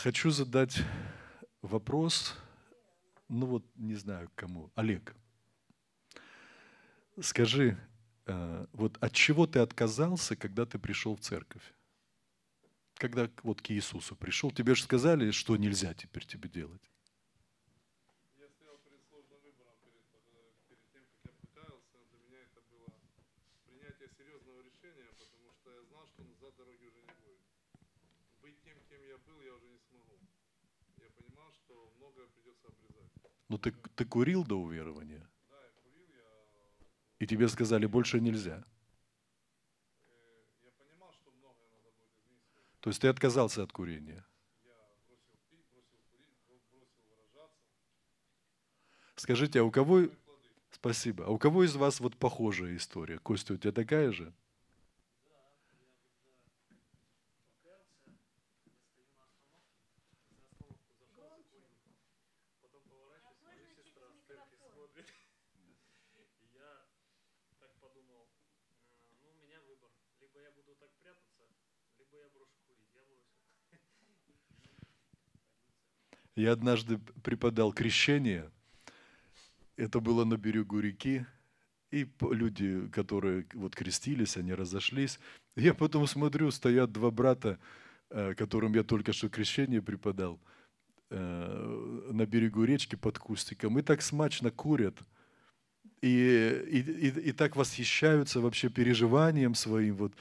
хочу задать вопрос, ну вот не знаю кому. Олег, скажи, э, вот от чего ты отказался, когда ты пришел в церковь? Когда вот к Иисусу пришел, тебе же сказали, что нельзя теперь тебе делать. Ну ты, ты курил до уверования? И тебе сказали, больше нельзя. То есть ты отказался от курения? Скажите, а у кого... Спасибо. А у кого из вас вот похожая история? Костя, у тебя такая же? Я однажды преподал крещение. Это было на берегу реки. И люди, которые вот крестились, они разошлись. Я потом смотрю, стоят два брата, э, которым я только что крещение преподал, э, на берегу речки под кустиком. И так смачно курят. И, и, и, и так восхищаются вообще переживанием своим. Вот.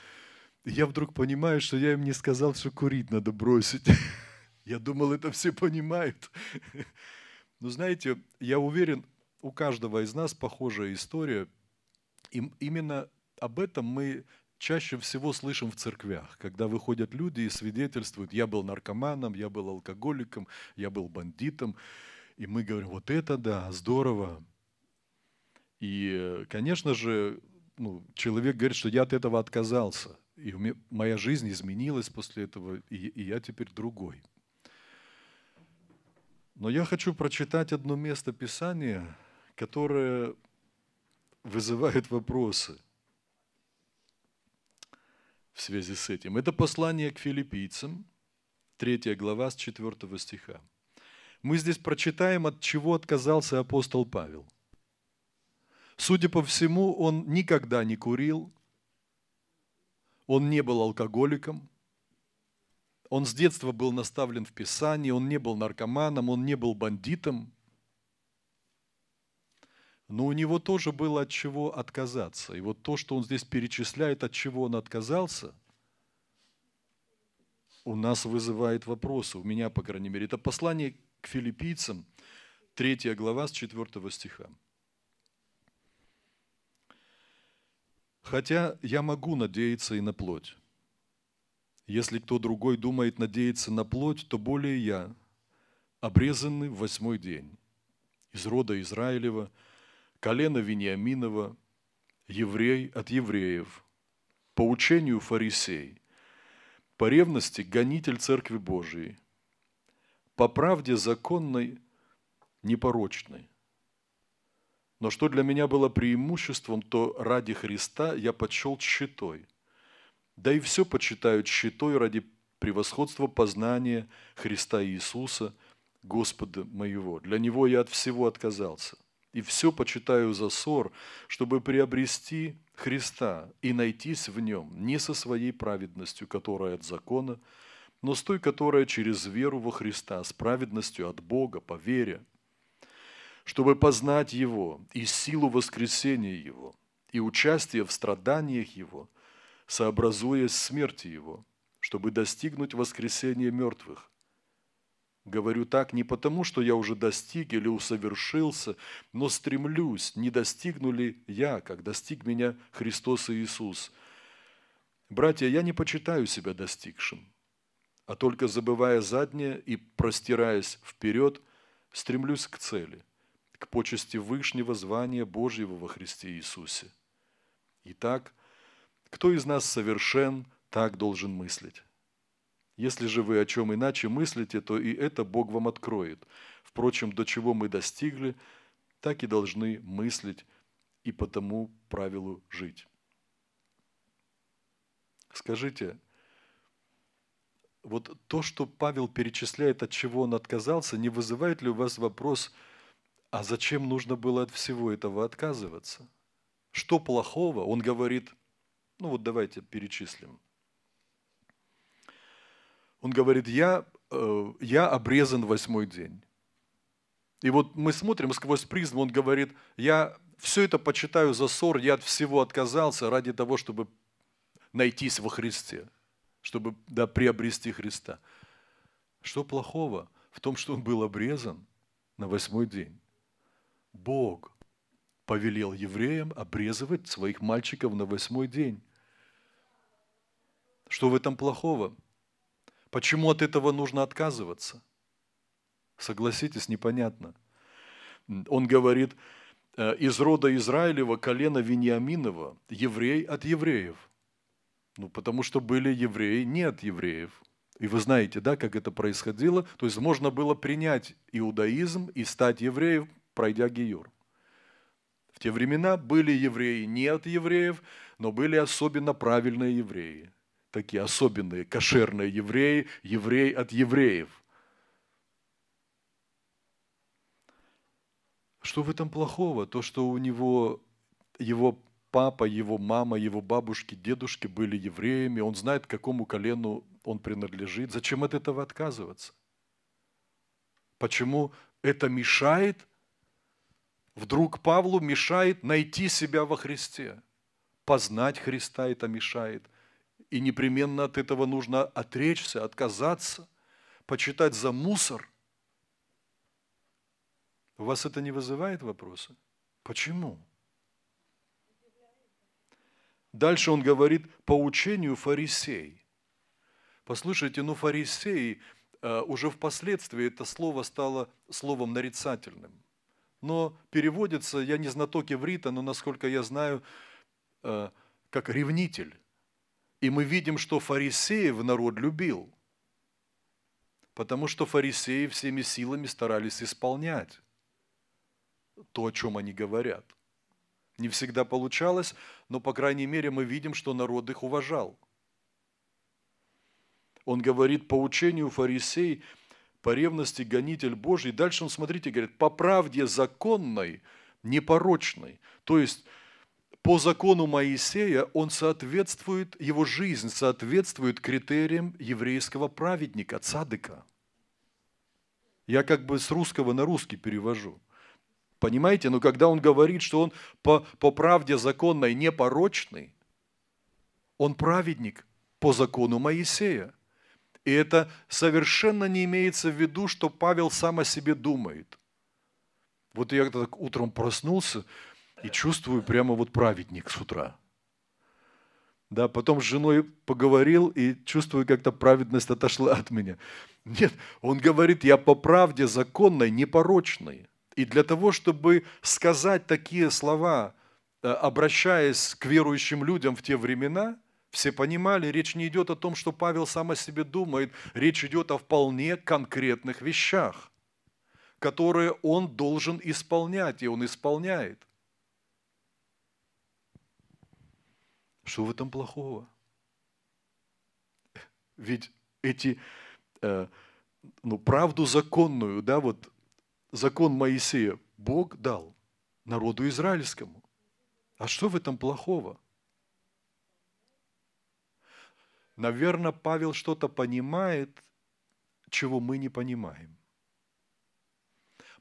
Я вдруг понимаю, что я им не сказал, что курить надо бросить. Я думал, это все понимают. Но знаете, я уверен, у каждого из нас похожая история. И именно об этом мы чаще всего слышим в церквях, когда выходят люди и свидетельствуют, я был наркоманом, я был алкоголиком, я был бандитом. И мы говорим, вот это да, здорово. И, конечно же, ну, человек говорит, что я от этого отказался. И моя жизнь изменилась после этого, и я теперь другой. Но я хочу прочитать одно место Писания, которое вызывает вопросы в связи с этим. Это послание к филиппийцам, 3 глава с 4 стиха. Мы здесь прочитаем, от чего отказался апостол Павел. Судя по всему, он никогда не курил, он не был алкоголиком, он с детства был наставлен в Писании, он не был наркоманом, он не был бандитом. Но у него тоже было от чего отказаться. И вот то, что он здесь перечисляет, от чего он отказался, у нас вызывает вопросы, у меня, по крайней мере. Это послание к филиппийцам, 3 глава с 4 стиха. Хотя я могу надеяться и на плоть, если кто другой думает надеяться на плоть, то более я, обрезанный в восьмой день, из рода Израилева, колена Вениаминова, еврей от евреев, по учению фарисей, по ревности гонитель Церкви Божией, по правде законной, непорочной. Но что для меня было преимуществом, то ради Христа я подшел щитой – да и все почитают щитой ради превосходства познания Христа Иисуса, Господа моего. Для Него я от всего отказался. И все почитаю за ссор, чтобы приобрести Христа и найтись в Нем не со своей праведностью, которая от закона, но с той, которая через веру во Христа, с праведностью от Бога, по вере, чтобы познать Его и силу воскресения Его, и участие в страданиях Его – сообразуясь смерти его, чтобы достигнуть воскресения мертвых. Говорю так не потому, что я уже достиг или усовершился, но стремлюсь, не достигну ли я, как достиг меня Христос и Иисус. Братья, я не почитаю себя достигшим, а только забывая заднее и простираясь вперед, стремлюсь к цели, к почести Вышнего звания Божьего во Христе Иисусе. Итак, кто из нас совершен, так должен мыслить. Если же вы о чем иначе мыслите, то и это Бог вам откроет. Впрочем, до чего мы достигли, так и должны мыслить и по тому правилу жить. Скажите, вот то, что Павел перечисляет, от чего он отказался, не вызывает ли у вас вопрос, а зачем нужно было от всего этого отказываться? Что плохого? Он говорит, ну вот давайте перечислим. Он говорит, я, э, я обрезан восьмой день. И вот мы смотрим сквозь призму, он говорит, я все это почитаю за ссор, я от всего отказался ради того, чтобы найтись во Христе, чтобы да, приобрести Христа. Что плохого в том, что он был обрезан на восьмой день? Бог повелел евреям обрезывать своих мальчиков на восьмой день. Что в этом плохого? Почему от этого нужно отказываться? Согласитесь, непонятно. Он говорит, «Э, из рода Израилева, колена Вениаминова, еврей от евреев. Ну, потому что были евреи не от евреев. И вы знаете, да, как это происходило. То есть можно было принять иудаизм и стать евреем, пройдя геюр. В те времена были евреи не от евреев, но были особенно правильные евреи – такие особенные, кошерные евреи, еврей от евреев. Что в этом плохого? То, что у него, его папа, его мама, его бабушки, дедушки были евреями, он знает, к какому колену он принадлежит. Зачем от этого отказываться? Почему это мешает? Вдруг Павлу мешает найти себя во Христе. Познать Христа это мешает – и непременно от этого нужно отречься, отказаться, почитать за мусор. У вас это не вызывает вопросы? Почему? Дальше он говорит по учению фарисей. Послушайте, ну фарисеи э, уже впоследствии это слово стало словом нарицательным. Но переводится, я не знаток иврита, но насколько я знаю, э, как ревнитель. И мы видим, что фарисеев народ любил, потому что фарисеи всеми силами старались исполнять то, о чем они говорят. Не всегда получалось, но, по крайней мере, мы видим, что народ их уважал. Он говорит, по учению фарисей, по ревности гонитель Божий. Дальше он, смотрите, говорит, по правде законной, непорочной. То есть по закону Моисея он соответствует, его жизнь соответствует критериям еврейского праведника, цадыка. Я как бы с русского на русский перевожу. Понимаете, но когда он говорит, что он по, по правде законной непорочный, он праведник по закону Моисея. И это совершенно не имеется в виду, что Павел сам о себе думает. Вот я так утром проснулся, и чувствую прямо вот праведник с утра. Да, потом с женой поговорил и чувствую, как-то праведность отошла от меня. Нет, он говорит, я по правде законной, непорочной. И для того, чтобы сказать такие слова, э, обращаясь к верующим людям в те времена, все понимали, речь не идет о том, что Павел сам о себе думает, речь идет о вполне конкретных вещах, которые он должен исполнять, и он исполняет. Что в этом плохого? Ведь эти, э, ну, правду законную, да, вот закон Моисея Бог дал народу израильскому. А что в этом плохого? Наверное, Павел что-то понимает, чего мы не понимаем.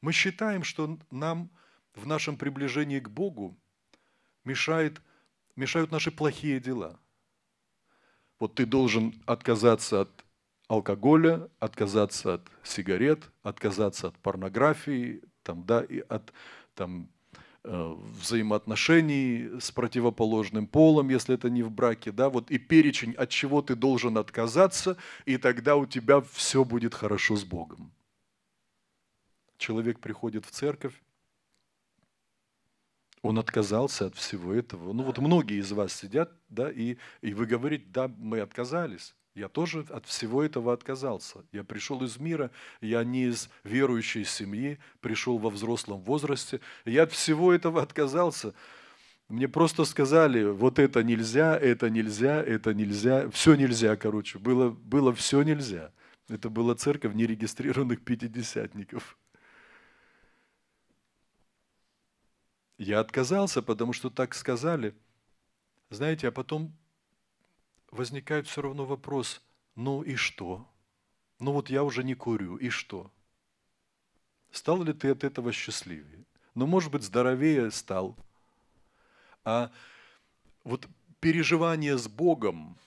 Мы считаем, что нам в нашем приближении к Богу мешает мешают наши плохие дела. Вот ты должен отказаться от алкоголя, отказаться от сигарет, отказаться от порнографии, там, да, и от там, э, взаимоотношений с противоположным полом, если это не в браке, да, вот и перечень, от чего ты должен отказаться, и тогда у тебя все будет хорошо с Богом. Человек приходит в церковь, он отказался от всего этого. Ну вот многие из вас сидят, да, и, и вы говорите, да, мы отказались. Я тоже от всего этого отказался. Я пришел из мира, я не из верующей семьи, пришел во взрослом возрасте. Я от всего этого отказался. Мне просто сказали, вот это нельзя, это нельзя, это нельзя, все нельзя, короче. Было, было все нельзя. Это была церковь нерегистрированных пятидесятников. Я отказался, потому что так сказали. Знаете, а потом возникает все равно вопрос, ну и что? Ну вот я уже не курю, и что? Стал ли ты от этого счастливее? Ну, может быть, здоровее стал. А вот переживание с Богом,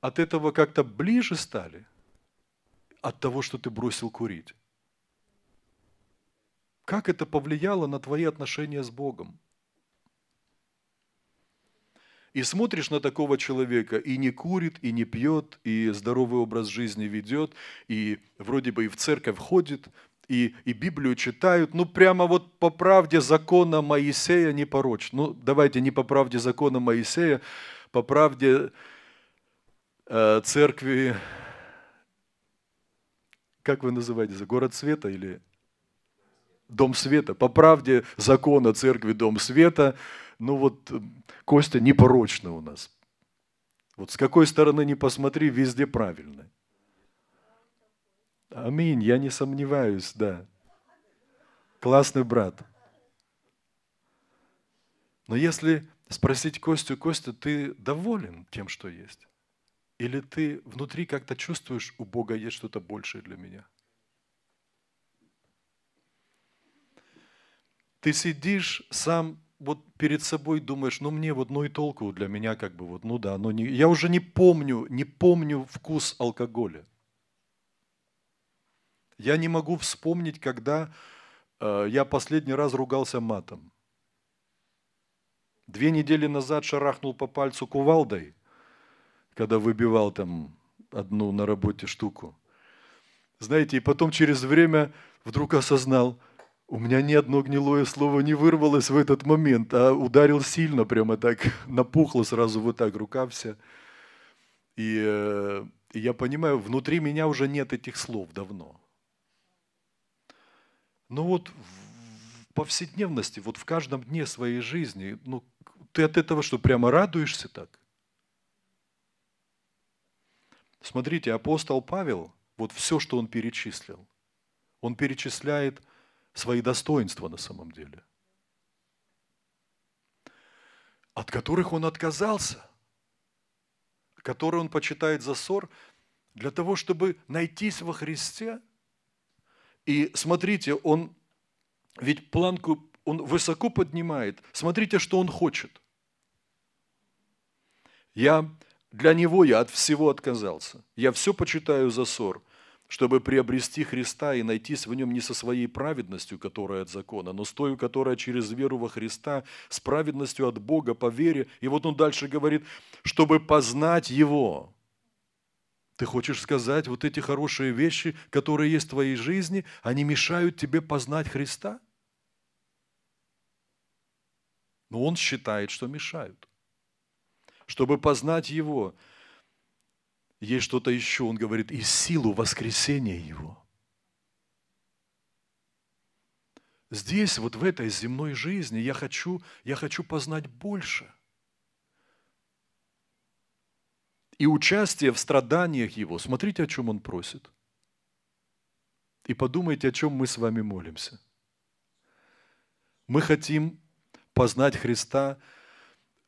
от этого как-то ближе стали? От того, что ты бросил курить? Как это повлияло на твои отношения с Богом? И смотришь на такого человека, и не курит, и не пьет, и здоровый образ жизни ведет, и вроде бы и в церковь ходит, и, и Библию читают, ну прямо вот по правде закона Моисея не порочь. Ну давайте не по правде закона Моисея, по правде э, церкви, как вы называете, город света или Дом света. По правде закона церкви Дом света, ну вот э, Костя непорочно у нас. Вот с какой стороны не посмотри, везде правильно. Аминь, я не сомневаюсь, да. Классный брат. Но если спросить Костю, Костя, ты доволен тем, что есть? Или ты внутри как-то чувствуешь, у Бога есть что-то большее для меня? Ты сидишь сам вот перед собой думаешь, ну мне вот, ну и толку для меня как бы вот, ну да, но ну не, я уже не помню, не помню вкус алкоголя. Я не могу вспомнить, когда э, я последний раз ругался матом. Две недели назад шарахнул по пальцу кувалдой, когда выбивал там одну на работе штуку. Знаете, и потом через время вдруг осознал – у меня ни одно гнилое слово не вырвалось в этот момент, а ударил сильно, прямо так, напухло сразу вот так, рука вся. И э, я понимаю, внутри меня уже нет этих слов давно. Но ну вот в повседневности, вот в каждом дне своей жизни, ну, ты от этого что, прямо радуешься так? Смотрите, апостол Павел, вот все, что он перечислил, он перечисляет – свои достоинства на самом деле, от которых он отказался, которые он почитает за ссор, для того, чтобы найтись во Христе. И смотрите, он ведь планку он высоко поднимает. Смотрите, что он хочет. Я для него я от всего отказался. Я все почитаю за ссор чтобы приобрести Христа и найтись в нем не со своей праведностью, которая от закона, но с той, которая через веру во Христа, с праведностью от Бога по вере. И вот он дальше говорит, чтобы познать Его. Ты хочешь сказать, вот эти хорошие вещи, которые есть в твоей жизни, они мешают тебе познать Христа? Но он считает, что мешают. Чтобы познать Его – есть что-то еще. Он говорит, и силу воскресения Его. Здесь, вот в этой земной жизни, я хочу, я хочу познать больше. И участие в страданиях Его. Смотрите, о чем Он просит. И подумайте, о чем мы с вами молимся. Мы хотим познать Христа –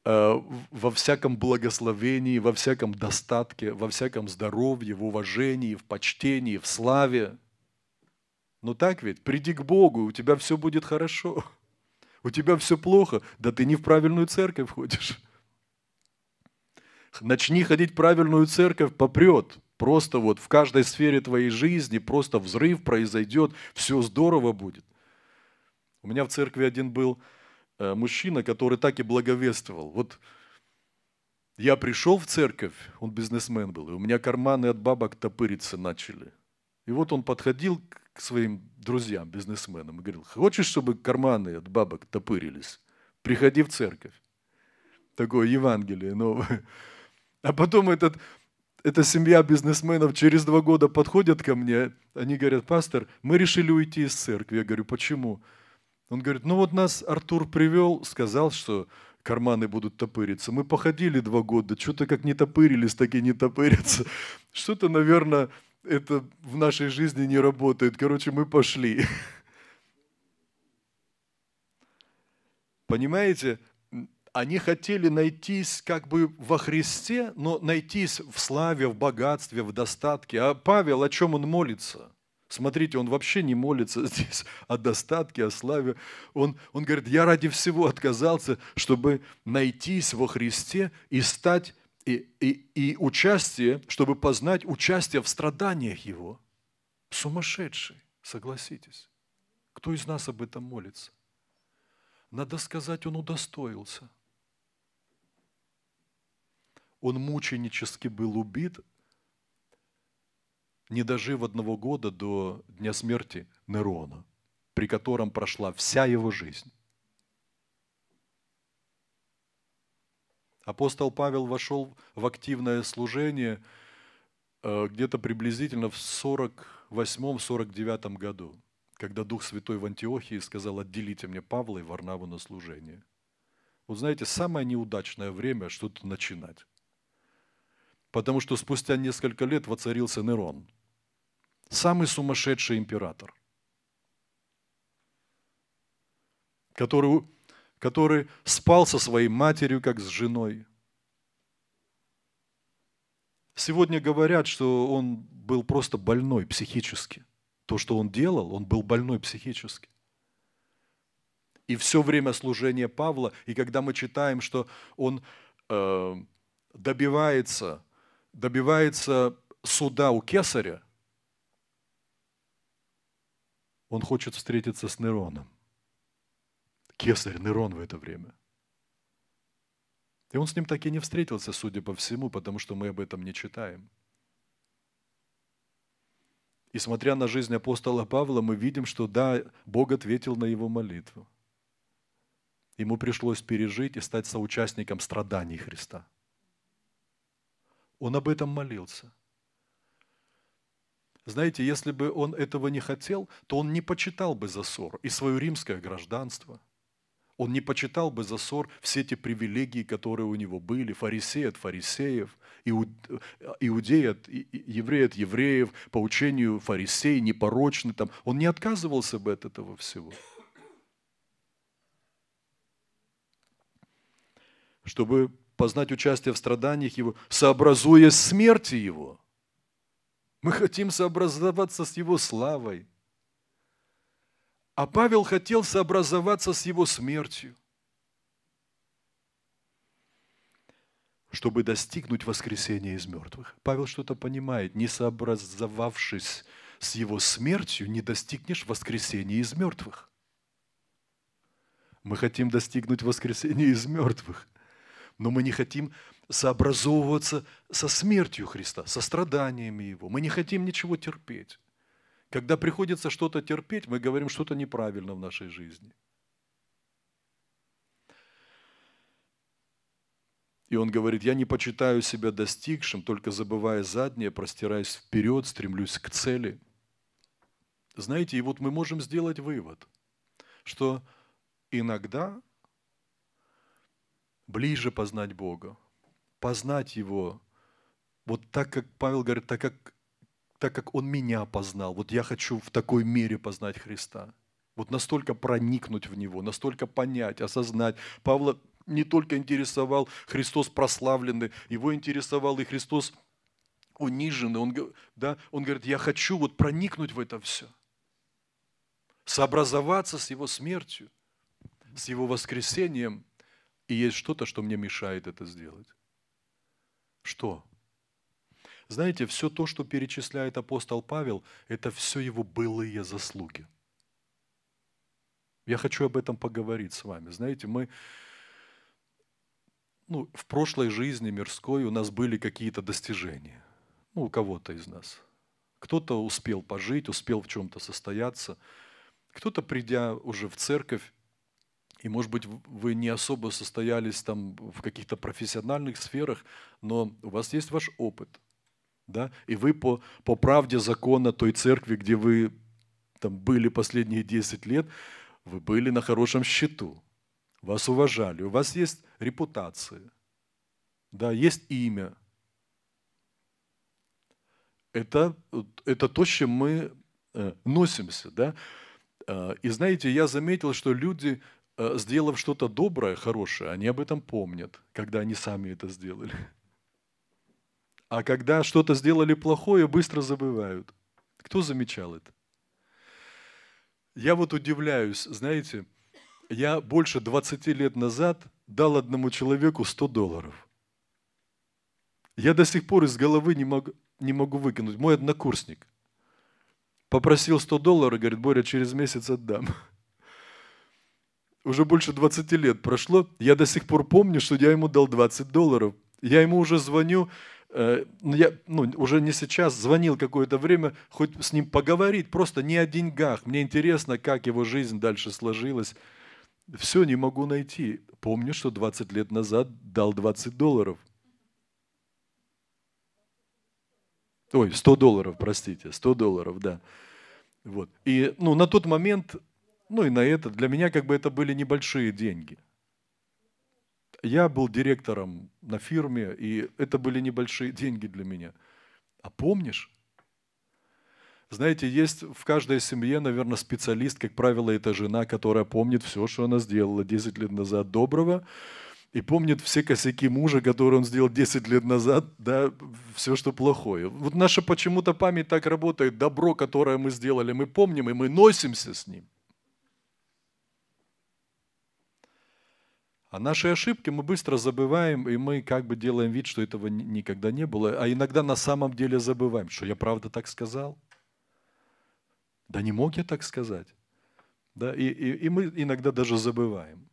Э, во всяком благословении, во всяком достатке, во всяком здоровье, в уважении, в почтении, в славе. Но так ведь? Приди к Богу, у тебя все будет хорошо. У тебя все плохо, да ты не в правильную церковь ходишь. Начни ходить в правильную церковь, попрет. Просто вот в каждой сфере твоей жизни просто взрыв произойдет, все здорово будет. У меня в церкви один был – Э, мужчина, который так и благовествовал. Вот я пришел в церковь, он бизнесмен был, и у меня карманы от бабок топыриться начали. И вот он подходил к своим друзьям, бизнесменам, и говорил, хочешь, чтобы карманы от бабок топырились? Приходи в церковь. Такое Евангелие новое. А потом этот, эта семья бизнесменов через два года подходят ко мне, они говорят, пастор, мы решили уйти из церкви. Я говорю, почему? Почему? Он говорит, ну вот нас Артур привел, сказал, что карманы будут топыриться. Мы походили два года, что-то как не топырились, так и не топырятся. Что-то, наверное, это в нашей жизни не работает. Короче, мы пошли. Понимаете, они хотели найтись как бы во Христе, но найтись в славе, в богатстве, в достатке. А Павел, о чем он молится? Смотрите, он вообще не молится здесь о достатке, о славе. Он, он говорит, я ради всего отказался, чтобы найтись во Христе и стать, и, и, и участие, чтобы познать участие в страданиях Его. Сумасшедший, согласитесь. Кто из нас об этом молится? Надо сказать, он удостоился. Он мученически был убит не дожив одного года до дня смерти Нерона, при котором прошла вся его жизнь. Апостол Павел вошел в активное служение э, где-то приблизительно в 48-49 году, когда Дух Святой в Антиохии сказал, отделите мне Павла и Варнаву на служение. Вот знаете, самое неудачное время что-то начинать. Потому что спустя несколько лет воцарился Нерон – Самый сумасшедший император, который, который спал со своей матерью, как с женой. Сегодня говорят, что он был просто больной психически. То, что он делал, он был больной психически. И все время служения Павла, и когда мы читаем, что он э, добивается, добивается суда у кесаря, он хочет встретиться с Нероном. Кесарь Нерон в это время. И он с ним так и не встретился, судя по всему, потому что мы об этом не читаем. И смотря на жизнь апостола Павла, мы видим, что да, Бог ответил на его молитву. Ему пришлось пережить и стать соучастником страданий Христа. Он об этом молился. Знаете, если бы он этого не хотел, то он не почитал бы за ссор и свое римское гражданство. Он не почитал бы за ссор все те привилегии, которые у него были, фарисеи от фарисеев, иудеи от евреи от евреев, по учению фарисей, непорочны там. Он не отказывался бы от этого всего. Чтобы познать участие в страданиях его, сообразуясь смерти его – мы хотим сообразоваться с Его славой. А Павел хотел сообразоваться с Его смертью. чтобы достигнуть воскресения из мертвых. Павел что-то понимает. Не сообразовавшись с его смертью, не достигнешь воскресения из мертвых. Мы хотим достигнуть воскресения из мертвых но мы не хотим сообразовываться со смертью Христа, со страданиями Его. Мы не хотим ничего терпеть. Когда приходится что-то терпеть, мы говорим что-то неправильно в нашей жизни. И он говорит, я не почитаю себя достигшим, только забывая заднее, простираясь вперед, стремлюсь к цели. Знаете, и вот мы можем сделать вывод, что иногда ближе познать Бога, познать Его, вот так, как Павел говорит, так как, так как Он меня познал, вот я хочу в такой мере познать Христа. Вот настолько проникнуть в Него, настолько понять, осознать. Павла не только интересовал Христос прославленный, его интересовал и Христос униженный. Он, да, он говорит, я хочу вот проникнуть в это все, сообразоваться с Его смертью, с Его воскресением – и есть что-то, что мне мешает это сделать. Что? Знаете, все то, что перечисляет апостол Павел, это все его былые заслуги. Я хочу об этом поговорить с вами. Знаете, мы ну, в прошлой жизни мирской у нас были какие-то достижения. Ну, у кого-то из нас. Кто-то успел пожить, успел в чем-то состояться. Кто-то, придя уже в церковь, и, может быть, вы не особо состоялись там в каких-то профессиональных сферах, но у вас есть ваш опыт. Да? И вы по, по правде закона той церкви, где вы там были последние 10 лет, вы были на хорошем счету. Вас уважали. У вас есть репутация. Да, есть имя. Это, это то, с чем мы э, носимся. Да? Э, и знаете, я заметил, что люди Э, сделав что-то доброе, хорошее, они об этом помнят, когда они сами это сделали. А когда что-то сделали плохое, быстро забывают. Кто замечал это? Я вот удивляюсь, знаете, я больше 20 лет назад дал одному человеку 100 долларов. Я до сих пор из головы не могу, не могу выкинуть. Мой однокурсник попросил 100 долларов, говорит, Боря, через месяц отдам уже больше 20 лет прошло, я до сих пор помню, что я ему дал 20 долларов. Я ему уже звоню, э, ну, я, ну, уже не сейчас, звонил какое-то время, хоть с ним поговорить, просто не о деньгах. Мне интересно, как его жизнь дальше сложилась. Все не могу найти. Помню, что 20 лет назад дал 20 долларов. Ой, 100 долларов, простите, 100 долларов, да. Вот. И ну, на тот момент ну и на это, для меня как бы это были небольшие деньги. Я был директором на фирме, и это были небольшие деньги для меня. А помнишь? Знаете, есть в каждой семье, наверное, специалист, как правило, это жена, которая помнит все, что она сделала 10 лет назад доброго, и помнит все косяки мужа, которые он сделал 10 лет назад, да, все, что плохое. Вот наша почему-то память так работает, добро, которое мы сделали, мы помним, и мы носимся с ним – А наши ошибки мы быстро забываем, и мы как бы делаем вид, что этого никогда не было. А иногда на самом деле забываем, что я правда так сказал. Да не мог я так сказать. Да, и, и, и мы иногда даже забываем.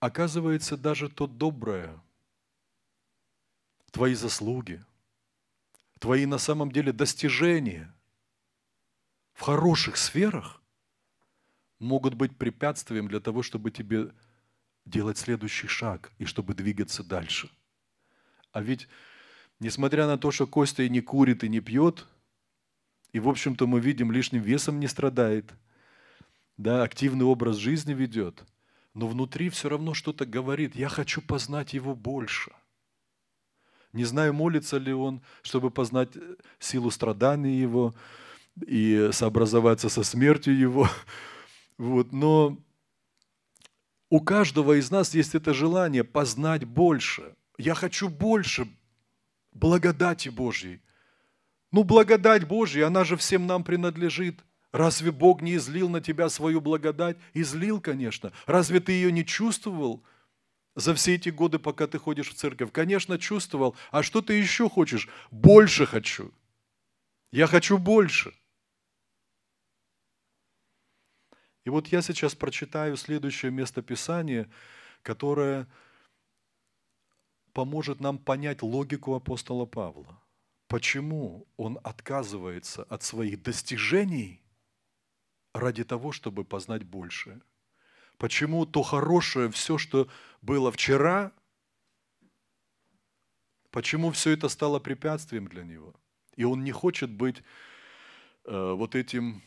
Оказывается, даже то доброе, твои заслуги, твои на самом деле достижения в хороших сферах – могут быть препятствием для того, чтобы тебе делать следующий шаг и чтобы двигаться дальше. А ведь, несмотря на то, что Костя и не курит, и не пьет, и, в общем-то, мы видим, лишним весом не страдает, да, активный образ жизни ведет, но внутри все равно что-то говорит, я хочу познать его больше. Не знаю, молится ли он, чтобы познать э, силу страданий его и сообразоваться со смертью его, Вот, но у каждого из нас есть это желание познать больше. Я хочу больше благодати Божьей. Ну, благодать Божья, она же всем нам принадлежит. Разве Бог не излил на тебя свою благодать? Излил, конечно. Разве ты ее не чувствовал за все эти годы, пока ты ходишь в церковь? Конечно, чувствовал. А что ты еще хочешь? Больше хочу. Я хочу больше. И вот я сейчас прочитаю следующее местописание, которое поможет нам понять логику апостола Павла. Почему он отказывается от своих достижений ради того, чтобы познать больше? Почему то хорошее, все, что было вчера, почему все это стало препятствием для него? И он не хочет быть э, вот этим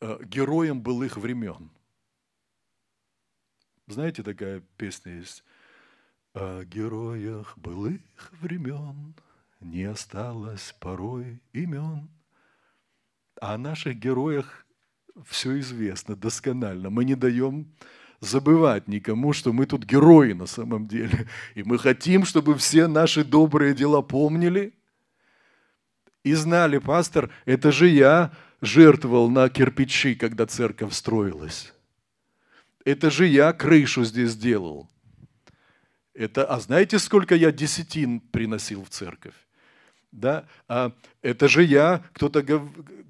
Э, героем былых времен. Знаете, такая песня есть? О героях былых времен не осталось порой имен. А о наших героях все известно досконально. Мы не даем забывать никому, что мы тут герои на самом деле. И мы хотим, чтобы все наши добрые дела помнили и знали, пастор, это же я жертвовал на кирпичи, когда церковь строилась. Это же я крышу здесь сделал. Это, а знаете, сколько я десятин приносил в церковь? Да? А это же я, кто-то,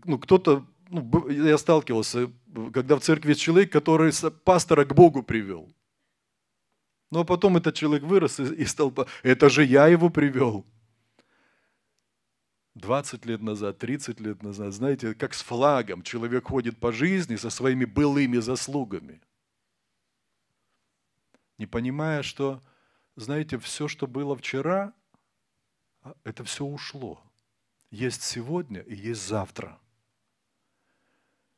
ну, кто-то, ну, я сталкивался, когда в церкви есть человек, который пастора к Богу привел. Ну а потом этот человек вырос и стал, это же я его привел. 20 лет назад, 30 лет назад, знаете, как с флагом человек ходит по жизни со своими былыми заслугами, не понимая, что, знаете, все, что было вчера, а, это все ушло. Есть сегодня и есть завтра.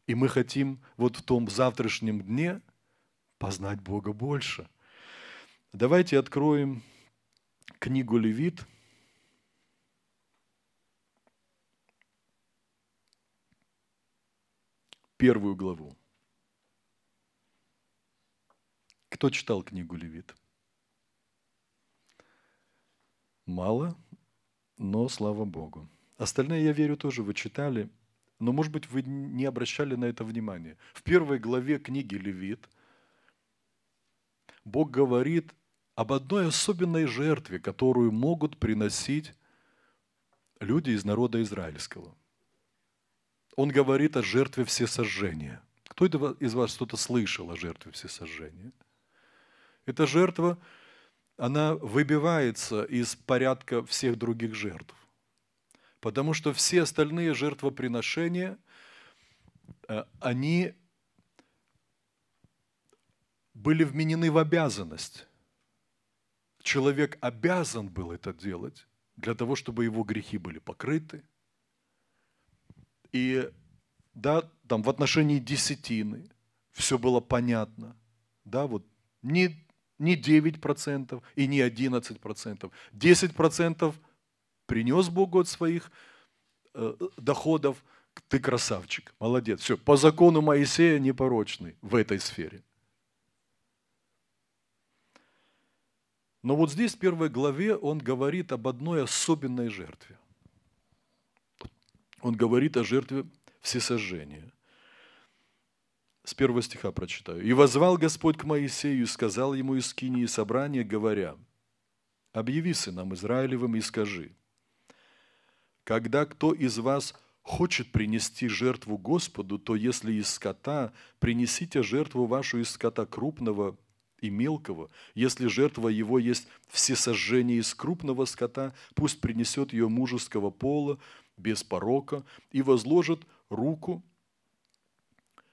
И мы хотим вот в том завтрашнем дне познать Бога больше. Давайте откроем книгу Левит – первую главу. Кто читал книгу Левит? Мало, но слава Богу. Остальные, я верю, тоже вы читали, но, может быть, вы не обращали на это внимания. В первой главе книги Левит Бог говорит об одной особенной жертве, которую могут приносить люди из народа израильского – он говорит о жертве всесожжения. Кто из вас что-то слышал о жертве всесожжения? Эта жертва, она выбивается из порядка всех других жертв. Потому что все остальные жертвоприношения, э, они были вменены в обязанность. Человек обязан был это делать для того, чтобы его грехи были покрыты – и да, там в отношении десятины все было понятно. Да, вот не, не 9% и не 11%. 10% принес Богу от своих э, доходов, ты красавчик, молодец. Все, по закону Моисея непорочный в этой сфере. Но вот здесь в первой главе он говорит об одной особенной жертве – он говорит о жертве всесожжения. С первого стиха прочитаю. «И возвал Господь к Моисею и сказал ему из кинии собрания, говоря, «Объяви сынам Израилевым и скажи, когда кто из вас хочет принести жертву Господу, то если из скота, принесите жертву вашу из скота крупного и мелкого. Если жертва его есть всесожжение из крупного скота, пусть принесет ее мужеского пола, без порока и возложит руку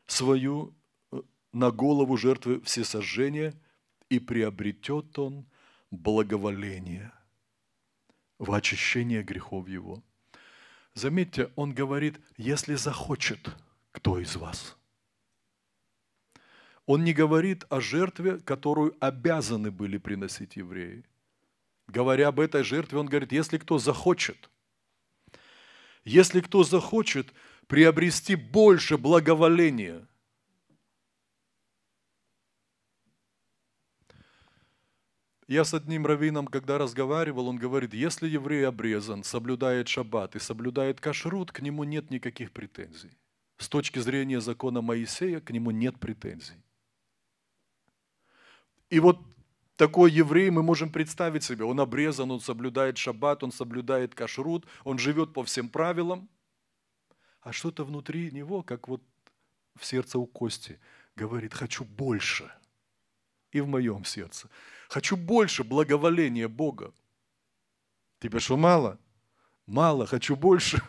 свою э, на голову жертвы всесожжения, и приобретет он благоволение в очищение грехов его. Заметьте, он говорит, если захочет кто из вас. Он не говорит о жертве, которую обязаны были приносить евреи. Говоря об этой жертве, он говорит, если кто захочет – если кто захочет приобрести больше благоволения. Я с одним раввином, когда разговаривал, он говорит, если еврей обрезан, соблюдает шаббат и соблюдает кашрут, к нему нет никаких претензий. С точки зрения закона Моисея к нему нет претензий. И вот такой еврей мы можем представить себе. Он обрезан, он соблюдает шаббат, он соблюдает кашрут, он живет по всем правилам. А что-то внутри него, как вот в сердце у Кости, говорит, хочу больше. И в моем сердце. Хочу больше благоволения Бога. Тебе что, мало? Мало, хочу больше.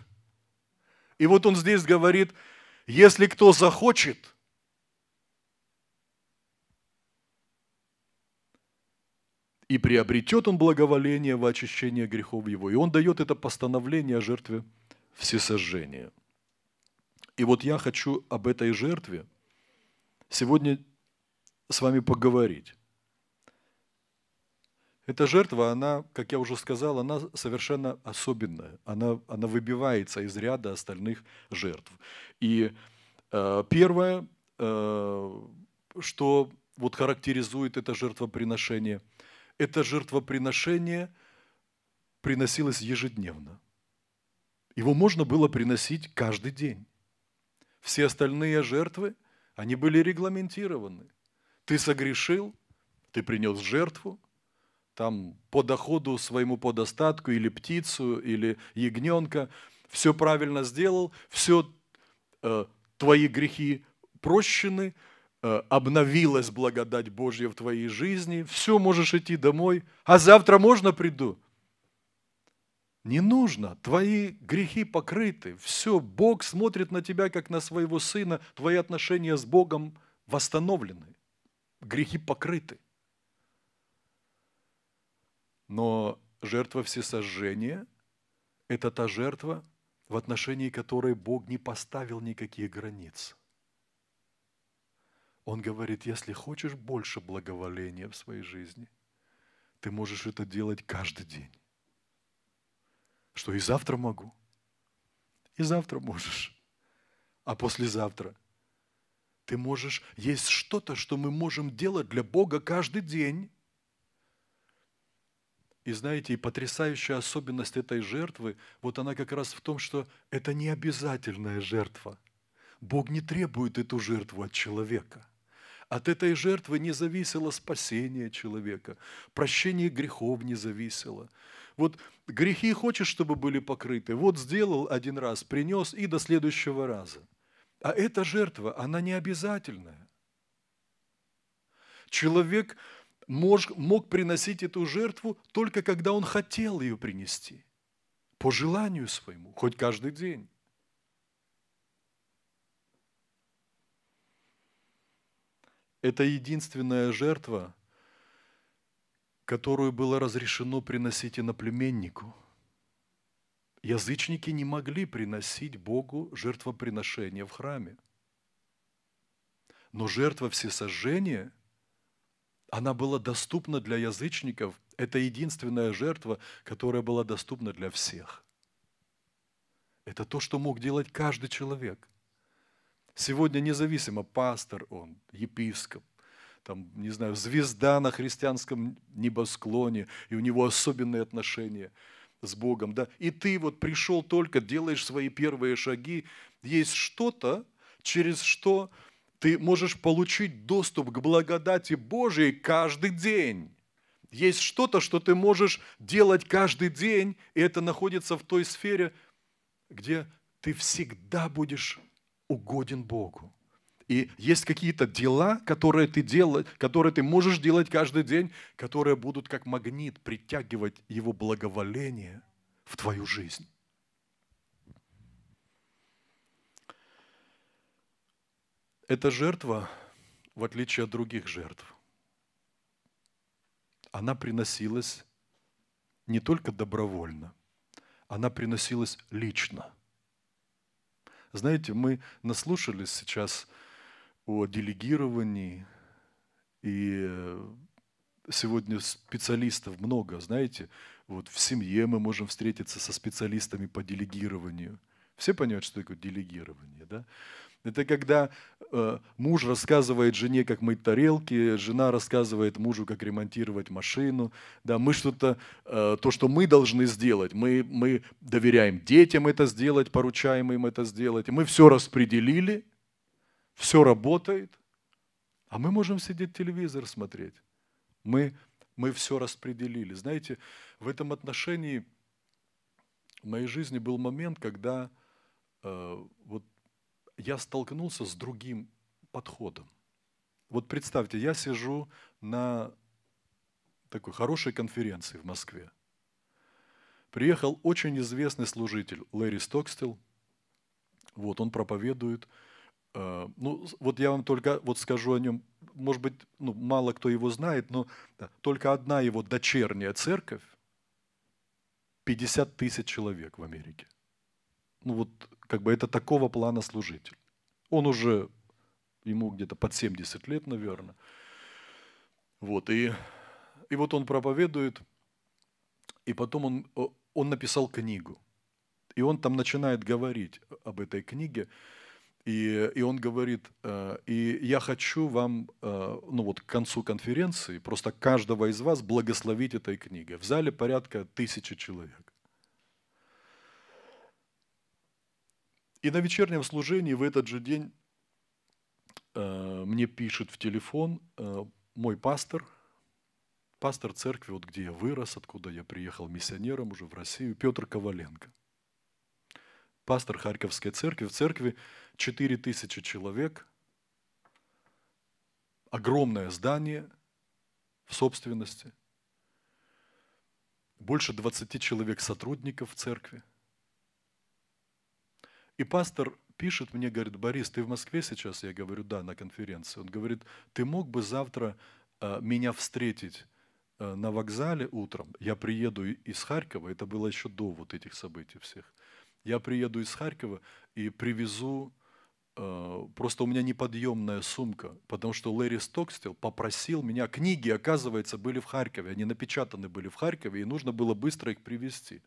И вот он здесь говорит, если кто захочет – и приобретет он благоволение в очищение грехов его. И он дает это постановление о жертве всесожжения. И вот я хочу об этой жертве сегодня с вами поговорить. Эта жертва, она, как я уже сказал, она совершенно особенная. Она, она выбивается из ряда остальных жертв. И э, первое, э, что вот характеризует это жертвоприношение – это жертвоприношение приносилось ежедневно. Его можно было приносить каждый день. Все остальные жертвы, они были регламентированы. Ты согрешил, ты принес жертву, там по доходу своему, по достатку, или птицу, или ягненка, все правильно сделал, все э, твои грехи прощены – Э, обновилась благодать Божья в твоей жизни, все, можешь идти домой, а завтра можно приду? Не нужно, твои грехи покрыты, все, Бог смотрит на тебя, как на своего сына, твои отношения с Богом восстановлены, грехи покрыты. Но жертва всесожжения – это та жертва, в отношении которой Бог не поставил никаких границ – он говорит, если хочешь больше благоволения в своей жизни, ты можешь это делать каждый день. Что и завтра могу, и завтра можешь, а послезавтра – ты можешь, есть что-то, что мы можем делать для Бога каждый день. И знаете, и потрясающая особенность этой жертвы, вот она как раз в том, что это не обязательная жертва. Бог не требует эту жертву от человека. От этой жертвы не зависело спасение человека, прощение грехов не зависело. Вот грехи хочешь, чтобы были покрыты, вот сделал один раз, принес и до следующего раза. А эта жертва, она не обязательная. Человек мог, мог приносить эту жертву только когда он хотел ее принести, по желанию своему, хоть каждый день. Это единственная жертва, которую было разрешено приносить иноплеменнику. Язычники не могли приносить Богу жертвоприношение в храме. Но жертва всесожжения, она была доступна для язычников. Это единственная жертва, которая была доступна для всех. Это то, что мог делать каждый человек – Сегодня независимо, пастор он, епископ, там, не знаю, звезда на христианском небосклоне, и у него особенные отношения с Богом, да, и ты вот пришел только, делаешь свои первые шаги, есть что-то, через что ты можешь получить доступ к благодати Божией каждый день. Есть что-то, что ты можешь делать каждый день, и это находится в той сфере, где ты всегда будешь угоден Богу. И есть какие-то дела, которые ты, делаешь, которые ты можешь делать каждый день, которые будут как магнит притягивать Его благоволение в твою жизнь. Эта жертва, в отличие от других жертв, она приносилась не только добровольно, она приносилась лично – знаете, мы наслушались сейчас о делегировании, и э, сегодня специалистов много, знаете, вот в семье мы можем встретиться со специалистами по делегированию. Все понимают, что такое делегирование, да? Это когда э, муж рассказывает жене, как мыть тарелки, жена рассказывает мужу, как ремонтировать машину. Да, мы что-то, э, то, что мы должны сделать, мы, мы доверяем детям это сделать, поручаем им это сделать. Мы все распределили, все работает, а мы можем сидеть телевизор смотреть. Мы, мы все распределили. Знаете, в этом отношении в моей жизни был момент, когда э, вот я столкнулся с другим подходом. Вот представьте, я сижу на такой хорошей конференции в Москве. Приехал очень известный служитель Лэри Стокстел. Вот он проповедует. Э, ну, вот я вам только вот скажу о нем. Может быть, ну, мало кто его знает, но только одна его дочерняя церковь 50 тысяч человек в Америке. Ну вот как бы это такого плана служитель. Он уже, ему где-то под 70 лет, наверное. Вот, и, и вот он проповедует, и потом он, он написал книгу. И он там начинает говорить об этой книге. И, и он говорит, э, и я хочу вам, э, ну вот к концу конференции, просто каждого из вас благословить этой книгой. В зале порядка тысячи человек. И на вечернем служении в этот же день э, мне пишет в телефон э, мой пастор, пастор церкви, вот где я вырос, откуда я приехал миссионером уже в Россию, Петр Коваленко. Пастор Харьковской церкви. В церкви 4 тысячи человек, огромное здание в собственности, больше 20 человек сотрудников церкви – и пастор пишет мне, говорит, Борис, ты в Москве сейчас? Я говорю, да, на конференции. Он говорит, ты мог бы завтра э, меня встретить э, на вокзале утром? Я приеду из Харькова, это было еще до вот этих событий всех. Я приеду из Харькова и привезу э, просто у меня неподъемная сумка, потому что Лэри Стокстел попросил меня, книги, оказывается, были в Харькове, они напечатаны были в Харькове, и нужно было быстро их привезти.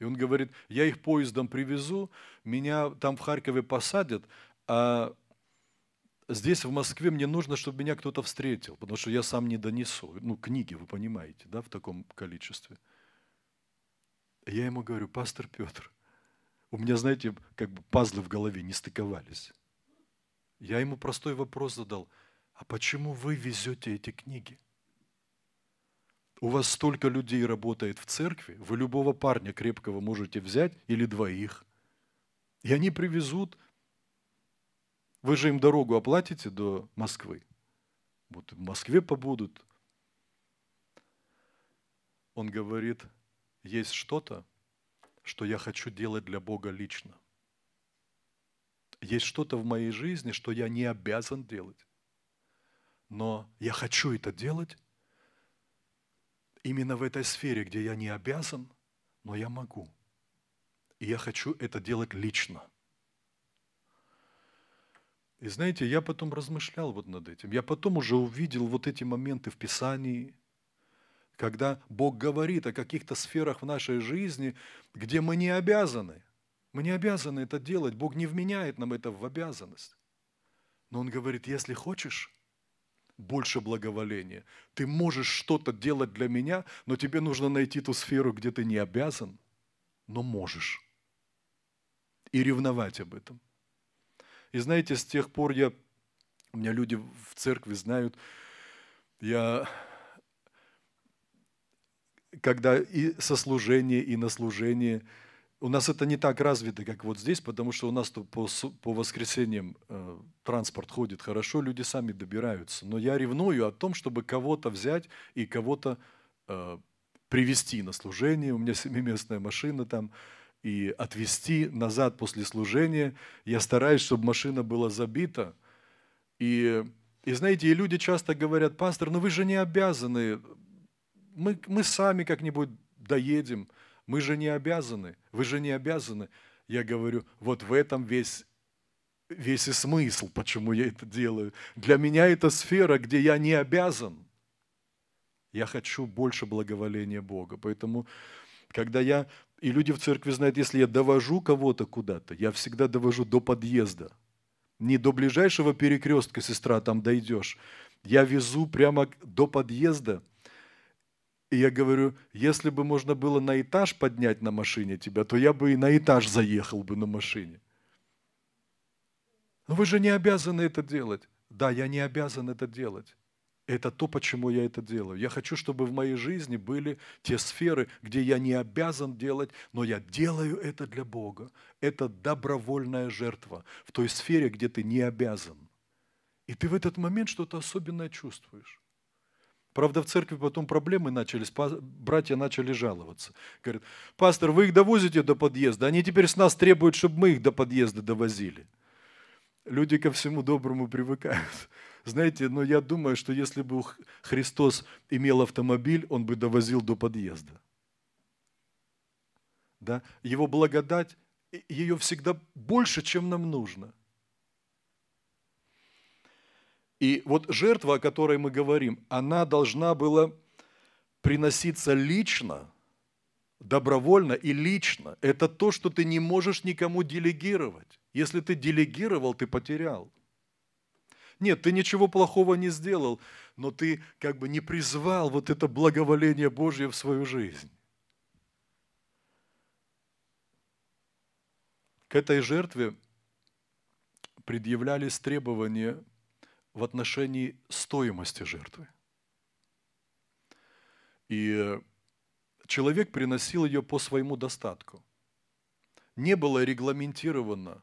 И он говорит, я их поездом привезу, меня там в Харькове посадят, а здесь, в Москве, мне нужно, чтобы меня кто-то встретил, потому что я сам не донесу. Ну, книги, вы понимаете, да, в таком количестве. Я ему говорю, пастор Петр, у меня, знаете, как бы пазлы в голове не стыковались. Я ему простой вопрос задал, а почему вы везете эти книги? У вас столько людей работает в церкви, вы любого парня крепкого можете взять или двоих. И они привезут. Вы же им дорогу оплатите до Москвы. Вот в Москве побудут. Он говорит, есть что-то, что я хочу делать для Бога лично. Есть что-то в моей жизни, что я не обязан делать. Но я хочу это делать, именно в этой сфере, где я не обязан, но я могу. И я хочу это делать лично. И знаете, я потом размышлял вот над этим. Я потом уже увидел вот эти моменты в Писании, когда Бог говорит о каких-то сферах в нашей жизни, где мы не обязаны. Мы не обязаны это делать. Бог не вменяет нам это в обязанность. Но Он говорит, если хочешь, больше благоволения. Ты можешь что-то делать для меня, но тебе нужно найти ту сферу, где ты не обязан, но можешь. И ревновать об этом. И знаете, с тех пор я, у меня люди в церкви знают, я когда и сослужение, и на служение – у нас это не так развито, как вот здесь, потому что у нас по, по воскресеньям э, транспорт ходит хорошо, люди сами добираются. Но я ревную о том, чтобы кого-то взять и кого-то э, привести на служение. У меня семиместная машина там и отвезти назад после служения. Я стараюсь, чтобы машина была забита. И, и знаете, и люди часто говорят, пастор, ну вы же не обязаны, мы, мы сами как-нибудь доедем. Мы же не обязаны, вы же не обязаны. Я говорю, вот в этом весь весь и смысл, почему я это делаю. Для меня это сфера, где я не обязан. Я хочу больше благоволения Бога. Поэтому, когда я... И люди в церкви знают, если я довожу кого-то куда-то, я всегда довожу до подъезда. Не до ближайшего перекрестка, сестра, там дойдешь. Я везу прямо до подъезда – и я говорю, если бы можно было на этаж поднять на машине тебя, то я бы и на этаж заехал бы на машине. Но вы же не обязаны это делать. Да, я не обязан это делать. Это то, почему я это делаю. Я хочу, чтобы в моей жизни были те сферы, где я не обязан делать, но я делаю это для Бога. Это добровольная жертва в той сфере, где ты не обязан. И ты в этот момент что-то особенное чувствуешь. Правда, в церкви потом проблемы начались, братья начали жаловаться. Говорят, пастор, вы их довозите до подъезда, они теперь с нас требуют, чтобы мы их до подъезда довозили. Люди ко всему доброму привыкают. Знаете, но я думаю, что если бы Христос имел автомобиль, он бы довозил до подъезда. Да? Его благодать, ее всегда больше, чем нам нужно. И вот жертва, о которой мы говорим, она должна была приноситься лично, добровольно и лично. Это то, что ты не можешь никому делегировать. Если ты делегировал, ты потерял. Нет, ты ничего плохого не сделал, но ты как бы не призвал вот это благоволение Божье в свою жизнь. К этой жертве предъявлялись требования – в отношении стоимости жертвы. И человек приносил ее по своему достатку. Не было регламентировано,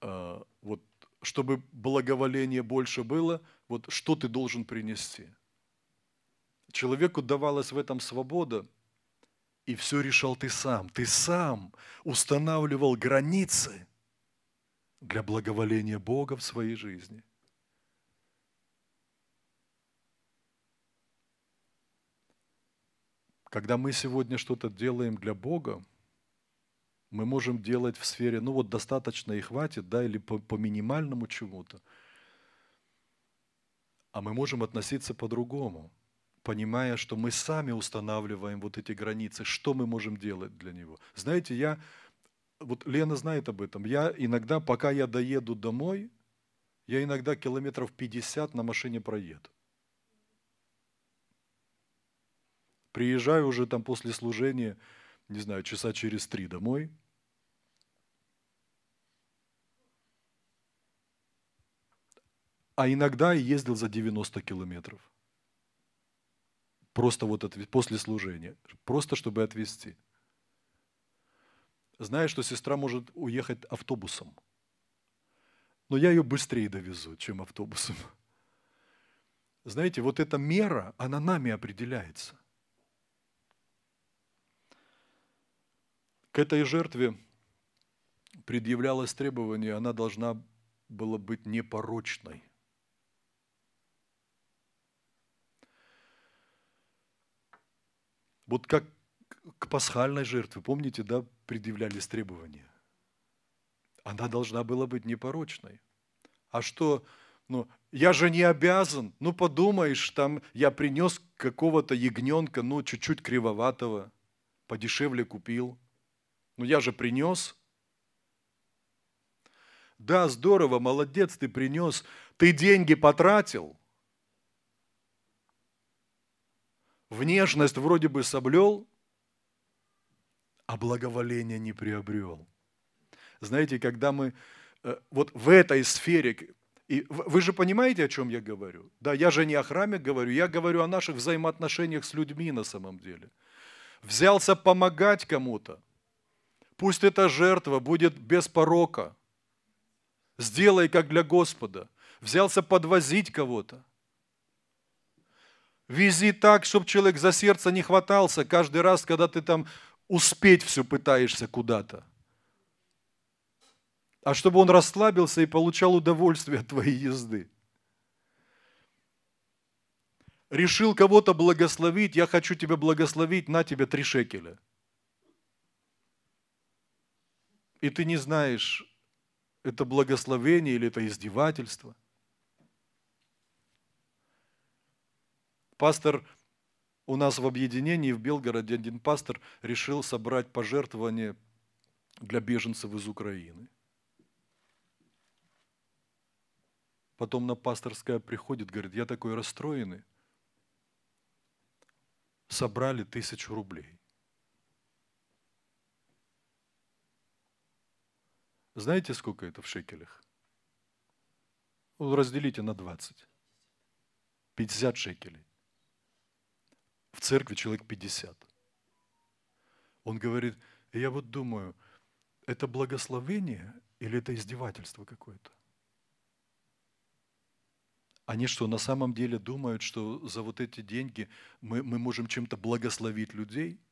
э, вот, чтобы благоволение больше было, вот что ты должен принести. Человеку давалась в этом свобода, и все решал ты сам. Ты сам устанавливал границы для благоволения Бога в своей жизни. Когда мы сегодня что-то делаем для Бога, мы можем делать в сфере, ну вот достаточно и хватит, да, или по, по минимальному чему-то. А мы можем относиться по-другому, понимая, что мы сами устанавливаем вот эти границы, что мы можем делать для него. Знаете, я, вот Лена знает об этом, я иногда, пока я доеду домой, я иногда километров 50 на машине проеду. Приезжаю уже там после служения, не знаю, часа через три домой. А иногда и ездил за 90 километров. Просто вот отв... после служения. Просто чтобы отвезти. Зная, что сестра может уехать автобусом. Но я ее быстрее довезу, чем автобусом. Знаете, вот эта мера, она нами определяется. этой жертве предъявлялось требование, она должна была быть непорочной. Вот как к пасхальной жертве, помните, да, предъявлялись требования. Она должна была быть непорочной. А что, ну, я же не обязан, ну, подумаешь, там я принес какого-то ягненка, ну, чуть-чуть кривоватого, подешевле купил – но «Ну, я же принес. Да, здорово, молодец, ты принес. Ты деньги потратил. Внешность вроде бы соблел, а благоволение не приобрел. Знаете, когда мы э, вот в этой сфере, и вы же понимаете, о чем я говорю? Да, я же не о храме говорю, я говорю о наших взаимоотношениях с людьми на самом деле. Взялся помогать кому-то – Пусть эта жертва будет без порока. Сделай, как для Господа. Взялся подвозить кого-то. Вези так, чтобы человек за сердце не хватался каждый раз, когда ты там успеть все пытаешься куда-то. А чтобы он расслабился и получал удовольствие от твоей езды. Решил кого-то благословить, я хочу тебя благословить, на тебе три шекеля – И ты не знаешь, это благословение или это издевательство. Пастор у нас в объединении в Белгороде один пастор решил собрать пожертвования для беженцев из Украины. Потом на пасторская приходит, говорит, я такой расстроенный. Собрали тысячу рублей. Знаете, сколько это в шекелях? Ну, разделите на 20. 50 шекелей. В церкви человек 50. Он говорит, я вот думаю, это благословение или это издевательство какое-то? Они что, на самом деле думают, что за вот эти деньги мы, мы можем чем-то благословить людей –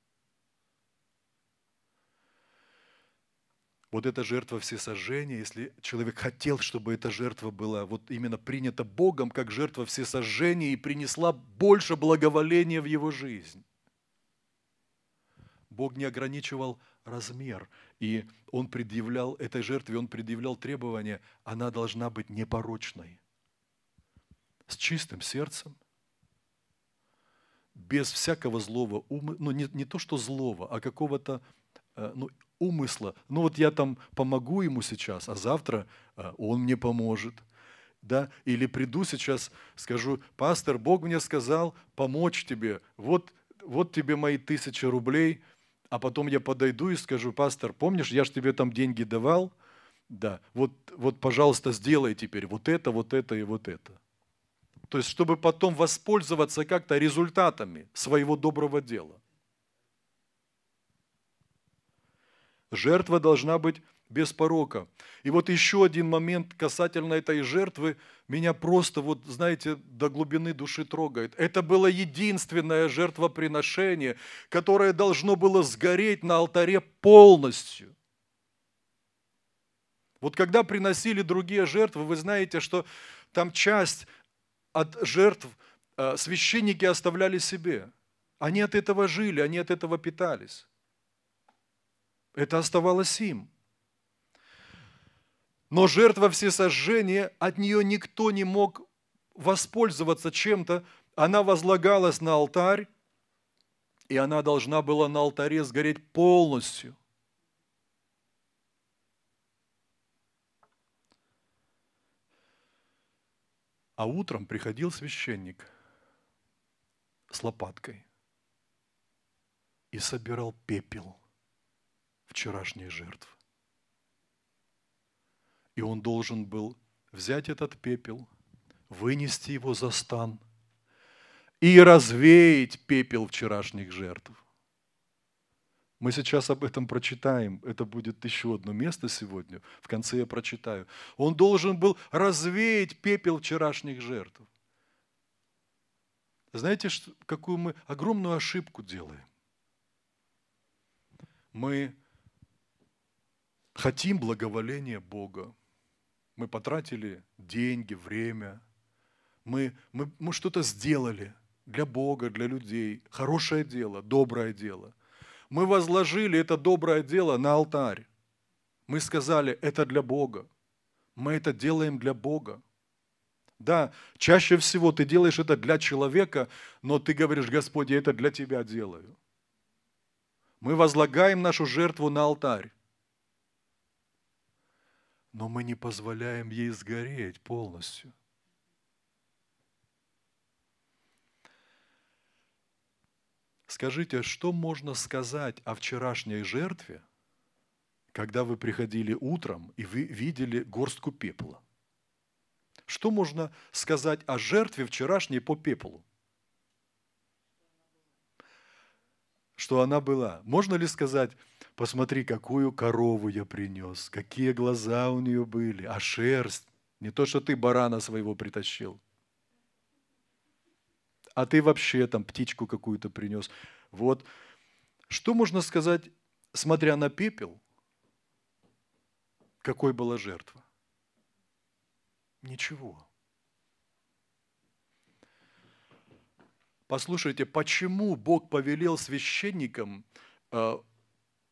Вот эта жертва всесожжения, если человек хотел, чтобы эта жертва была вот именно принята Богом как жертва всесожжения и принесла больше благоволения в его жизнь. Бог не ограничивал размер, и он предъявлял этой жертве, он предъявлял требования, она должна быть непорочной, с чистым сердцем, без всякого злого ума, ну не, не то что злого, а какого-то э, ну, умысла. Ну вот я там помогу ему сейчас, а завтра э, он мне поможет. Да? Или приду сейчас, скажу, пастор, Бог мне сказал помочь тебе, вот, вот тебе мои тысячи рублей, а потом я подойду и скажу, пастор, помнишь, я же тебе там деньги давал, да, вот, вот, пожалуйста, сделай теперь вот это, вот это и вот это. То есть, чтобы потом воспользоваться как-то результатами своего доброго дела – Жертва должна быть без порока. И вот еще один момент касательно этой жертвы меня просто, вот знаете, до глубины души трогает. Это было единственное жертвоприношение, которое должно было сгореть на алтаре полностью. Вот когда приносили другие жертвы, вы знаете, что там часть от жертв э, священники оставляли себе. Они от этого жили, они от этого питались. Это оставалось им. Но жертва всесожжения, от нее никто не мог воспользоваться чем-то. Она возлагалась на алтарь, и она должна была на алтаре сгореть полностью. А утром приходил священник с лопаткой и собирал пепел – вчерашней жертвы. И он должен был взять этот пепел, вынести его за стан и развеять пепел вчерашних жертв. Мы сейчас об этом прочитаем. Это будет еще одно место сегодня. В конце я прочитаю. Он должен был развеять пепел вчерашних жертв. Знаете, какую мы огромную ошибку делаем? Мы хотим благоволения Бога. Мы потратили деньги, время, мы, мы, мы что-то сделали для Бога, для людей. Хорошее дело, доброе дело. Мы возложили это доброе дело на алтарь. Мы сказали, это для Бога. Мы это делаем для Бога. Да, чаще всего ты делаешь это для человека, но ты говоришь, Господи, это для тебя делаю. Мы возлагаем нашу жертву на алтарь но мы не позволяем ей сгореть полностью. Скажите, что можно сказать о вчерашней жертве, когда вы приходили утром и вы видели горстку пепла? Что можно сказать о жертве вчерашней по пеплу? Что она была. Можно ли сказать, Посмотри, какую корову я принес, какие глаза у нее были, а шерсть. Не то, что ты барана своего притащил. А ты вообще там птичку какую-то принес. Вот. Что можно сказать, смотря на пепел, какой была жертва? Ничего. Послушайте, почему Бог повелел священникам а,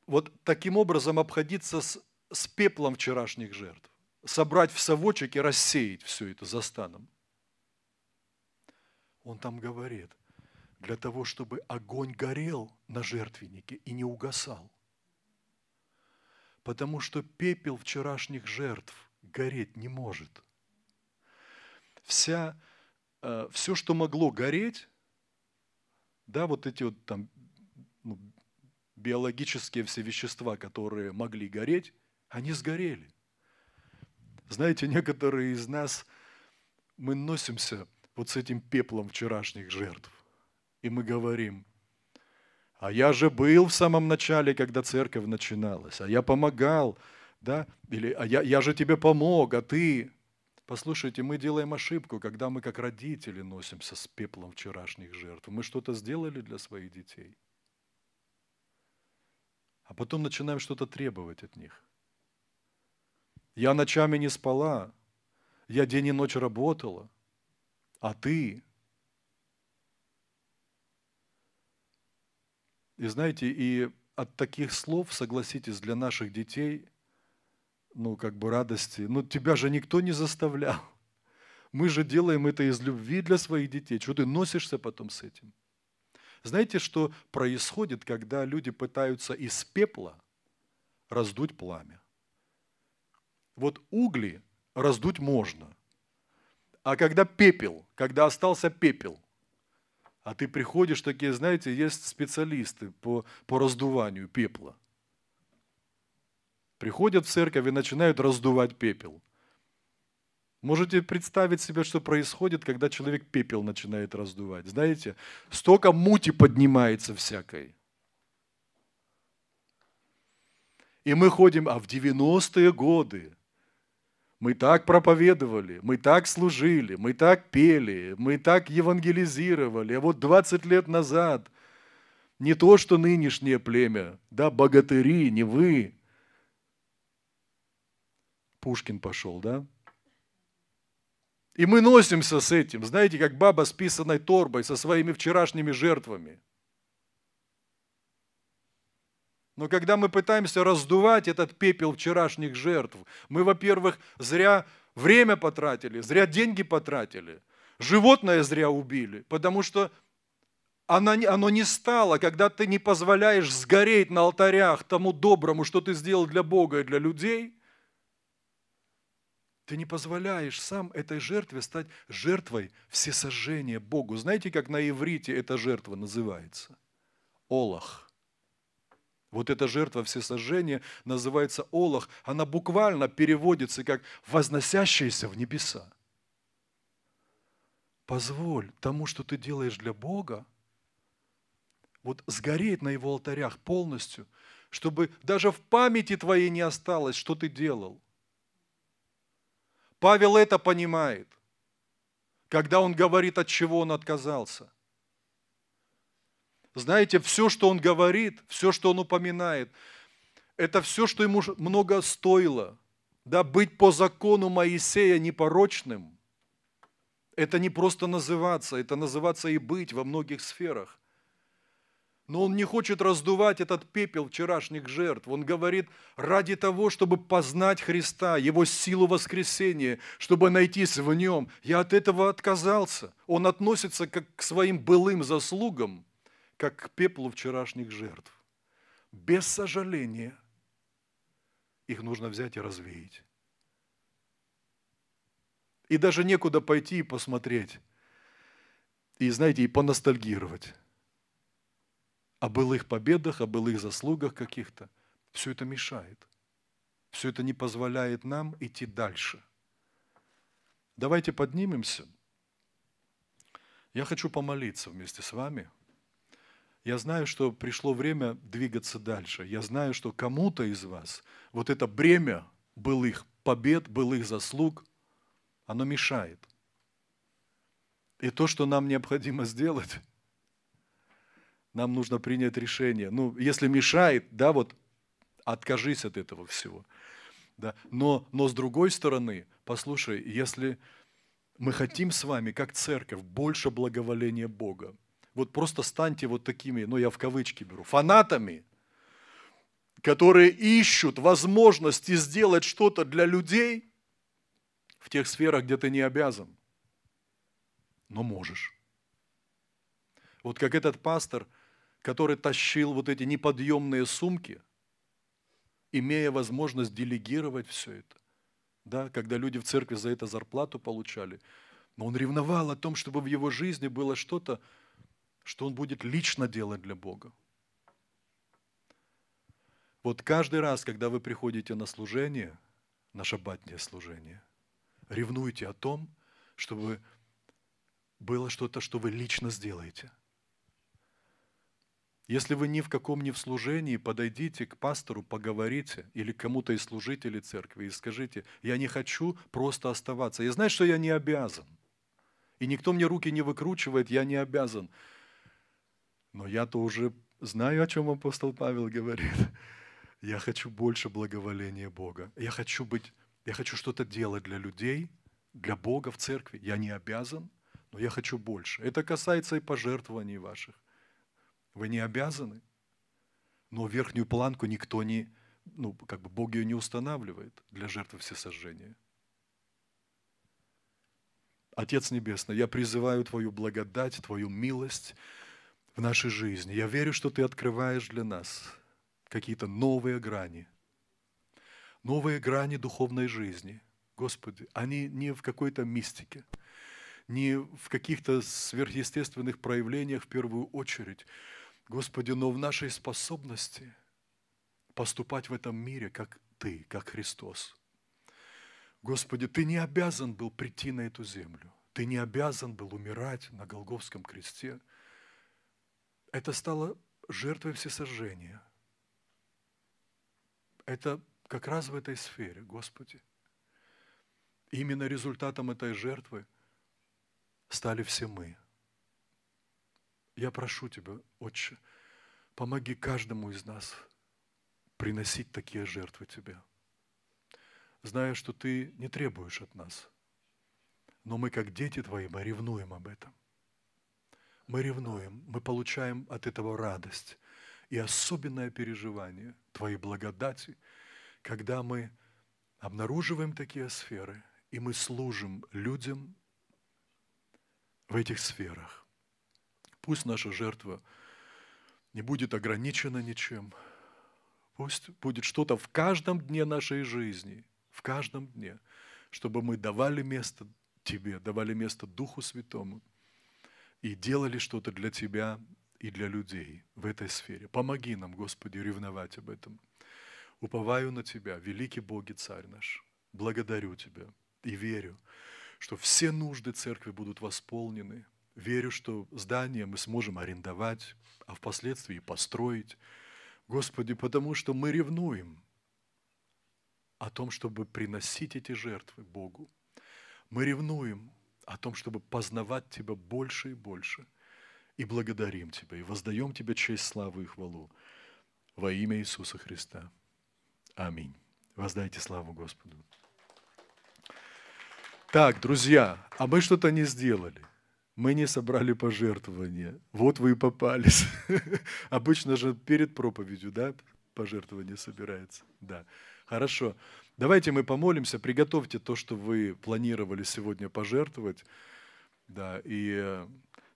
вот таким образом обходиться с, с пеплом вчерашних жертв, собрать в совочек и рассеять все это за станом. Он там говорит, для того, чтобы огонь горел на жертвеннике и не угасал. Потому что пепел вчерашних жертв гореть не может. Вся, э, все, что могло гореть, да, вот эти вот там ну, биологические все вещества, которые могли гореть, они сгорели. Знаете, некоторые из нас, мы носимся вот с этим пеплом вчерашних жертв. И мы говорим, а я же был в самом начале, когда церковь начиналась, а я помогал, да, или а я, я же тебе помог, а ты... Послушайте, мы делаем ошибку, когда мы как родители носимся с пеплом вчерашних жертв. Мы что-то сделали для своих детей – а потом начинаем что-то требовать от них. Я ночами не спала, я день и ночь работала, а ты? И знаете, и от таких слов, согласитесь, для наших детей, ну, как бы радости, ну, тебя же никто не заставлял. Мы же делаем это из любви для своих детей. Что ты носишься потом с этим? – знаете, что происходит, когда люди пытаются из пепла раздуть пламя? Вот угли раздуть можно, а когда пепел, когда остался пепел, а ты приходишь, такие, знаете, есть специалисты по, по раздуванию пепла. Приходят в церковь и начинают раздувать пепел. Можете представить себе, что происходит, когда человек пепел начинает раздувать. Знаете, столько мути поднимается всякой. И мы ходим, а в 90-е годы мы так проповедовали, мы так служили, мы так пели, мы так евангелизировали. А вот 20 лет назад не то, что нынешнее племя, да, богатыри, не вы. Пушкин пошел, да? И мы носимся с этим, знаете, как баба с писаной торбой, со своими вчерашними жертвами. Но когда мы пытаемся раздувать этот пепел вчерашних жертв, мы, во-первых, зря время потратили, зря деньги потратили, животное зря убили, потому что оно, оно не стало, когда ты не позволяешь сгореть на алтарях тому доброму, что ты сделал для Бога и для людей – ты не позволяешь сам этой жертве стать жертвой всесожжения Богу. Знаете, как на иврите эта жертва называется? Олах. Вот эта жертва всесожжения называется Олах. Она буквально переводится как «возносящаяся в небеса». Позволь тому, что ты делаешь для Бога, вот сгореть на его алтарях полностью, чтобы даже в памяти твоей не осталось, что ты делал – Павел это понимает, когда он говорит, от чего он отказался. Знаете, все, что он говорит, все, что он упоминает, это все, что ему много стоило. Да, быть по закону Моисея непорочным, это не просто называться, это называться и быть во многих сферах. Но он не хочет раздувать этот пепел вчерашних жертв. Он говорит, ради того, чтобы познать Христа, Его силу воскресения, чтобы найтись в Нем, я от этого отказался. Он относится как к своим былым заслугам, как к пеплу вчерашних жертв. Без сожаления их нужно взять и развеять. И даже некуда пойти и посмотреть, и, знаете, и поностальгировать о былых победах, о былых заслугах каких-то. Все это мешает. Все это не позволяет нам идти дальше. Давайте поднимемся. Я хочу помолиться вместе с вами. Я знаю, что пришло время двигаться дальше. Я знаю, что кому-то из вас вот это бремя былых побед, былых заслуг, оно мешает. И то, что нам необходимо сделать – нам нужно принять решение. Ну, если мешает, да, вот откажись от этого всего. Да. Но, но с другой стороны, послушай, если мы хотим с вами, как церковь, больше благоволения Бога, вот просто станьте вот такими, ну я в кавычки беру, фанатами, которые ищут возможности сделать что-то для людей в тех сферах, где ты не обязан, но можешь. Вот как этот пастор – который тащил вот эти неподъемные сумки, имея возможность делегировать все это. Да, когда люди в церкви за это зарплату получали, но он ревновал о том, чтобы в его жизни было что-то, что он будет лично делать для Бога. Вот каждый раз, когда вы приходите на служение, на шаббатнее служение, ревнуйте о том, чтобы было что-то, что вы лично сделаете – если вы ни в каком не в служении, подойдите к пастору, поговорите или кому-то из служителей церкви и скажите, я не хочу просто оставаться. Я знаю, что я не обязан. И никто мне руки не выкручивает, я не обязан. Но я-то уже знаю, о чем апостол Павел говорит. Я хочу больше благоволения Бога. Я хочу быть, я хочу что-то делать для людей, для Бога в церкви. Я не обязан, но я хочу больше. Это касается и пожертвований ваших. Вы не обязаны. Но верхнюю планку никто не, ну, как бы Бог ее не устанавливает для жертвы всесожжения. Отец Небесный, я призываю Твою благодать, Твою милость в нашей жизни. Я верю, что Ты открываешь для нас какие-то новые грани, новые грани духовной жизни. Господи, они не в какой-то мистике, не в каких-то сверхъестественных проявлениях в первую очередь, Господи, но в нашей способности поступать в этом мире, как Ты, как Христос. Господи, Ты не обязан был прийти на эту землю. Ты не обязан был умирать на Голговском кресте. Это стало жертвой всесожжения. Это как раз в этой сфере, Господи. Именно результатом этой жертвы стали все мы – я прошу Тебя, Отче, помоги каждому из нас приносить такие жертвы Тебе, зная, что Ты не требуешь от нас, но мы, как дети Твои, мы ревнуем об этом. Мы ревнуем, мы получаем от этого радость и особенное переживание Твоей благодати, когда мы обнаруживаем такие сферы, и мы служим людям в этих сферах. Пусть наша жертва не будет ограничена ничем. Пусть будет что-то в каждом дне нашей жизни, в каждом дне, чтобы мы давали место Тебе, давали место Духу Святому и делали что-то для Тебя и для людей в этой сфере. Помоги нам, Господи, ревновать об этом. Уповаю на Тебя, великий Бог и Царь наш. Благодарю Тебя и верю, что все нужды церкви будут восполнены – Верю, что здание мы сможем арендовать, а впоследствии построить. Господи, потому что мы ревнуем о том, чтобы приносить эти жертвы Богу. Мы ревнуем о том, чтобы познавать Тебя больше и больше. И благодарим Тебя, и воздаем Тебе честь, славу и хвалу. Во имя Иисуса Христа. Аминь. Воздайте славу Господу. Так, друзья, а мы что-то не сделали – мы не собрали пожертвования. Вот вы и попались. Обычно же перед проповедью, да, пожертвование собирается. Да. Хорошо. Давайте мы помолимся. Приготовьте то, что вы планировали сегодня пожертвовать. Да, и э,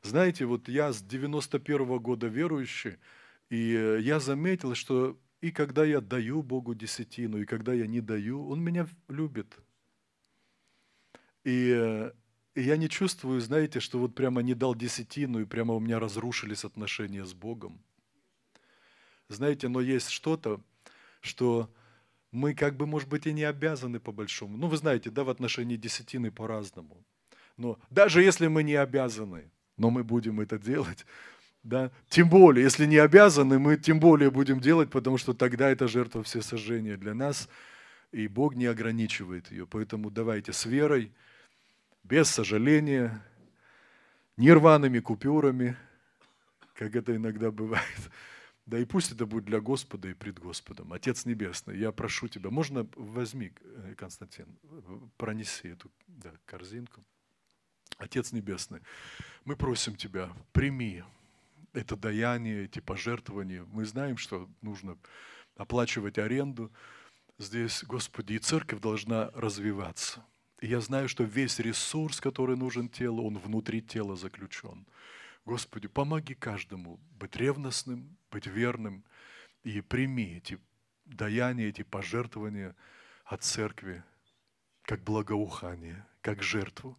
знаете, вот я с 91 -го года верующий, и э, я заметил, что и когда я даю Богу десятину, и когда я не даю, Он меня любит. И э, и я не чувствую, знаете, что вот прямо не дал десятину, и прямо у меня разрушились отношения с Богом. Знаете, но есть что-то, что мы как бы, может быть, и не обязаны по большому. Ну, вы знаете, да, в отношении десятины по-разному. Но даже если мы не обязаны, но мы будем это делать, да, тем более, если не обязаны, мы тем более будем делать, потому что тогда это жертва всесожжения для нас, и Бог не ограничивает ее. Поэтому давайте с верой – без сожаления, нерваными купюрами, как это иногда бывает. Да и пусть это будет для Господа и пред Господом. Отец Небесный, я прошу тебя, можно возьми, э, Константин, пронеси эту да, корзинку. Отец Небесный, мы просим тебя, прими это даяние, эти пожертвования. Мы знаем, что нужно оплачивать аренду. Здесь, Господи, и церковь должна развиваться – я знаю, что весь ресурс, который нужен телу, он внутри тела заключен. Господи, помоги каждому быть ревностным, быть верным и прими эти даяния, эти пожертвования от церкви как благоухание, как жертву.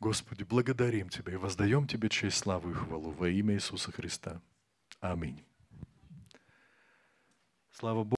Господи, благодарим Тебя и воздаем Тебе честь, славу и хвалу во имя Иисуса Христа. Аминь. Слава Богу.